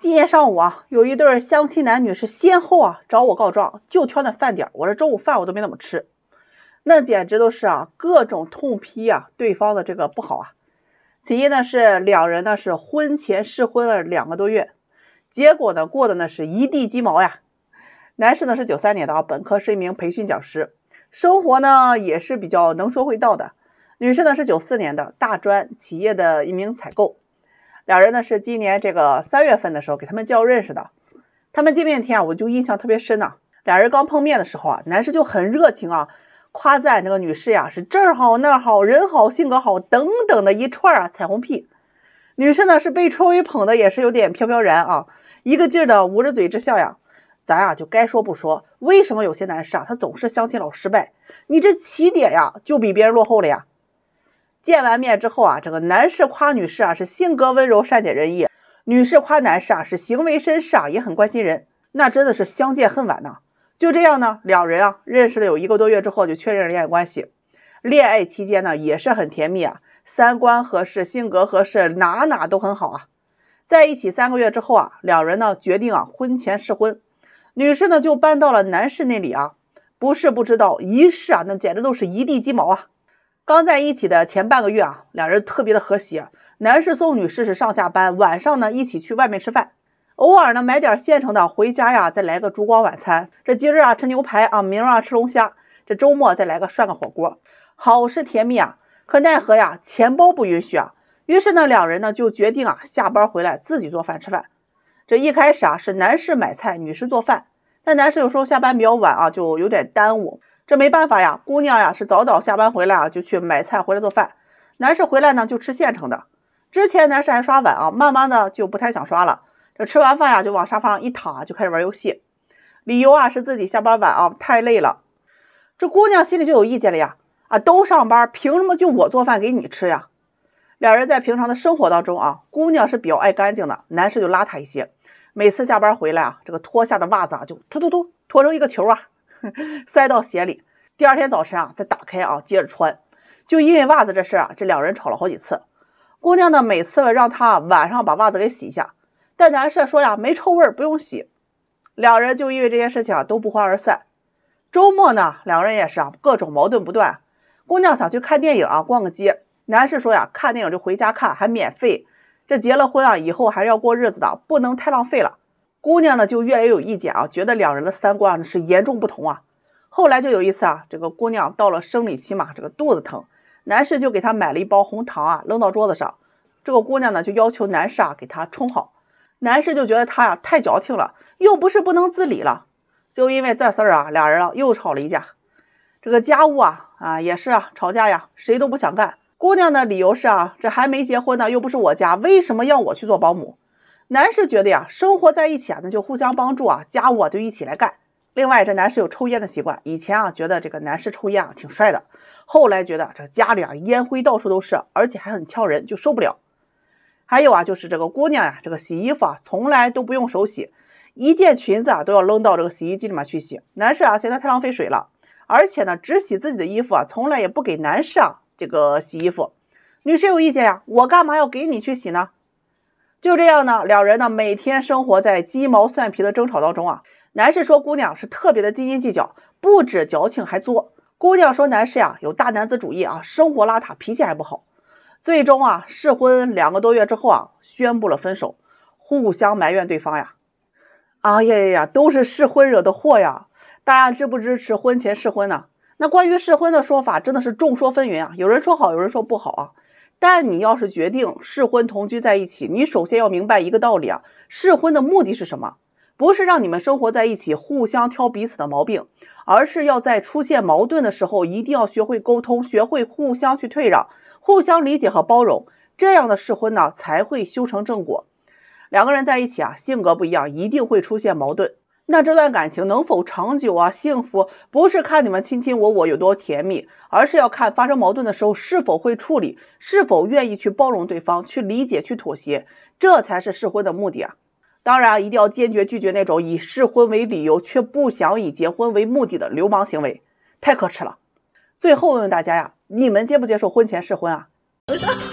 今天上午啊，有一对相亲男女是先后啊找我告状，就挑那饭点儿。我这中午饭我都没怎么吃，那简直都是啊各种痛批啊对方的这个不好啊。起因呢是两人呢是婚前试婚了两个多月，结果呢过的呢是一地鸡毛呀。男士呢是九三年的啊，本科是一名培训讲师，生活呢也是比较能说会道的。女士呢是九四年的大专，企业的一名采购。俩人呢是今年这个三月份的时候给他们叫认识的，他们见面天啊，我就印象特别深呐。俩人刚碰面的时候啊，男士就很热情啊，夸赞这个女士呀是这儿好那儿好人好性格好等等的一串啊彩虹屁。女士呢是被吹捧的也是有点飘飘然啊，一个劲儿的捂着嘴直笑呀。咱啊就该说不说，为什么有些男士啊他总是相亲老失败？你这起点呀就比别人落后了呀。见完面之后啊，整个男士夸女士啊是性格温柔、善解人意；女士夸男士啊是行为绅士啊，也很关心人。那真的是相见恨晚呐！就这样呢，两人啊认识了有一个多月之后就确认了恋爱关系。恋爱期间呢也是很甜蜜啊，三观合适、性格合适，哪哪都很好啊。在一起三个月之后啊，两人呢决定啊婚前试婚，女士呢就搬到了男士那里啊。不是不知道，一试啊那简直都是一地鸡毛啊。刚在一起的前半个月啊，两人特别的和谐，男士送女士是上下班，晚上呢一起去外面吃饭，偶尔呢买点现成的回家呀，再来个烛光晚餐。这今日啊吃牛排啊，明儿啊吃龙虾，这周末再来个涮个火锅，好是甜蜜啊。可奈何呀，钱包不允许啊。于是呢，两人呢就决定啊，下班回来自己做饭吃饭。这一开始啊，是男士买菜，女士做饭，但男士有时候下班比较晚啊，就有点耽误。这没办法呀，姑娘呀是早早下班回来啊，就去买菜回来做饭，男士回来呢就吃现成的。之前男士还刷碗啊，慢慢的就不太想刷了。这吃完饭呀就往沙发上一躺，就开始玩游戏，理由啊是自己下班晚啊太累了。这姑娘心里就有意见了呀，啊都上班凭什么就我做饭给你吃呀？两人在平常的生活当中啊，姑娘是比较爱干净的，男士就邋遢一些。每次下班回来啊，这个脱下的袜子啊就突突突脱成一个球啊。塞到鞋里，第二天早晨啊再打开啊接着穿，就因为袜子这事啊，这两人吵了好几次。姑娘呢每次让他晚上把袜子给洗一下，但男士说呀没臭味不用洗。两人就因为这件事情啊都不欢而散。周末呢两个人也是啊各种矛盾不断。姑娘想去看电影啊逛个街，男士说呀看电影就回家看还免费，这结了婚啊以后还是要过日子的，不能太浪费了。姑娘呢就越来越有意见啊，觉得两人的三观是严重不同啊。后来就有一次啊，这个姑娘到了生理期嘛，这个肚子疼，男士就给她买了一包红糖啊，扔到桌子上。这个姑娘呢就要求男士啊给她冲好。男士就觉得她呀太矫情了，又不是不能自理了。就因为这事儿啊，俩人啊又吵了一架。这个家务啊啊也是啊，吵架呀谁都不想干。姑娘呢理由是啊，这还没结婚呢，又不是我家，为什么要我去做保姆？男士觉得呀，生活在一起啊，那就互相帮助啊，家务啊、就一起来干。另外，这男士有抽烟的习惯，以前啊觉得这个男士抽烟啊挺帅的，后来觉得这家里啊烟灰到处都是，而且还很呛人，就受不了。还有啊，就是这个姑娘呀，这个洗衣服啊从来都不用手洗，一件裙子啊都要扔到这个洗衣机里面去洗。男士啊嫌她太浪费水了，而且呢只洗自己的衣服啊，从来也不给男士啊这个洗衣服。女士有意见呀，我干嘛要给你去洗呢？就这样呢，两人呢每天生活在鸡毛蒜皮的争吵当中啊。男士说姑娘是特别的斤斤计较，不止矫情还作。姑娘说男士呀有大男子主义啊，生活邋遢，脾气还不好。最终啊试婚两个多月之后啊，宣布了分手，互相埋怨对方呀。啊呀呀呀，都是试婚惹的祸呀！大家支不支持婚前试婚呢？那关于试婚的说法真的是众说纷纭啊，有人说好，有人说不好啊。但你要是决定试婚同居在一起，你首先要明白一个道理啊，试婚的目的是什么？不是让你们生活在一起互相挑彼此的毛病，而是要在出现矛盾的时候，一定要学会沟通，学会互相去退让，互相理解和包容，这样的试婚呢才会修成正果。两个人在一起啊，性格不一样，一定会出现矛盾。那这段感情能否长久啊？幸福不是看你们亲亲我我有多甜蜜，而是要看发生矛盾的时候是否会处理，是否愿意去包容对方，去理解，去妥协，这才是试婚的目的啊！当然，一定要坚决拒绝那种以试婚为理由却不想以结婚为目的的流氓行为，太可耻了。最后问问大家呀，你们接不接受婚前试婚啊？